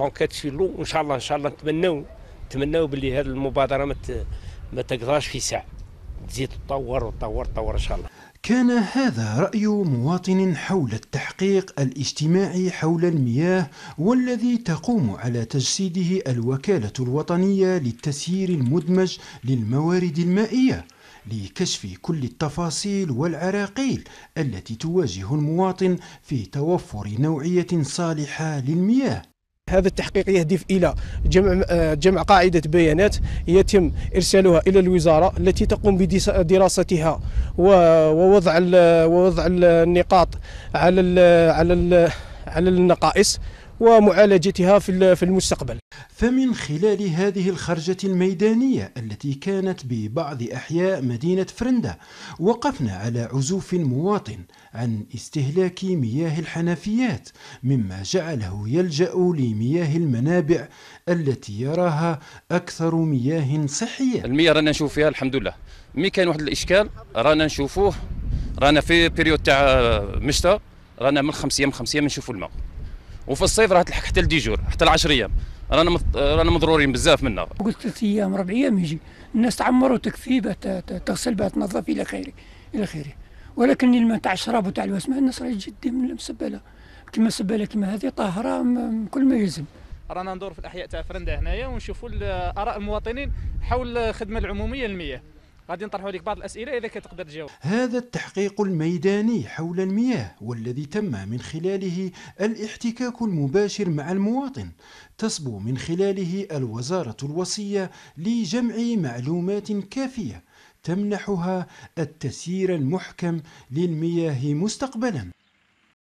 دونك هادشي لو ان شاء الله ان شاء الله نتمناو نتمناو باللي هاد المبادره ما ما تقدرش في ساعه تزيد تطور وتطور تطور ان شاء الله كان هذا رأي مواطن حول التحقيق الاجتماعي حول المياه والذي تقوم على تجسيده الوكالة الوطنية للتسيير المدمج للموارد المائية لكشف كل التفاصيل والعراقيل التي تواجه المواطن في توفر نوعية صالحة للمياه هذا التحقيق يهدف إلى جمع جمع قاعدة بيانات يتم إرسالها إلى الوزارة التي تقوم بدراستها ووضع ووضع النقاط على على على النقائص ومعالجتها في في المستقبل فمن خلال هذه الخرجة الميدانية التي كانت ببعض أحياء مدينة فرندا وقفنا على عزوف مواطن عن استهلاك مياه الحنفيات مما جعله يلجأ لمياه المنابع التي يراها أكثر مياه صحية المياه رانا نشوف فيها الحمد لله مي كان واحد الإشكال رانا نشوفوه رانا في بيريود تاع مشتى رانا من خمس أيام خمس أيام نشوفوا الماء وفي الصيف راه تلحق حتى لديجور حتى العشر ايام رانا مض... رانا مضرورين بزاف منها قلت ثلاث ايام اربع ايام يجي الناس تعمر وتكفي تغسل بها تنظف الى خيره الى خيره ولكن الماء تاع الشراب وتاع الوسمه الناس راهي تجي من المسبله كما سباله كما هذه طاهره كل ما يلزم رانا ندور في الاحياء تاع فرنده هنايا ونشوفوا اراء المواطنين حول الخدمه العموميه للمياه غادي نطرحوا لك بعض الاسئله اذا كتقدر تجاوب هذا التحقيق الميداني حول المياه والذي تم من خلاله الاحتكاك المباشر مع المواطن تصبو من خلاله الوزاره الوصيه لجمع معلومات كافيه تمنحها التسيير المحكم للمياه مستقبلا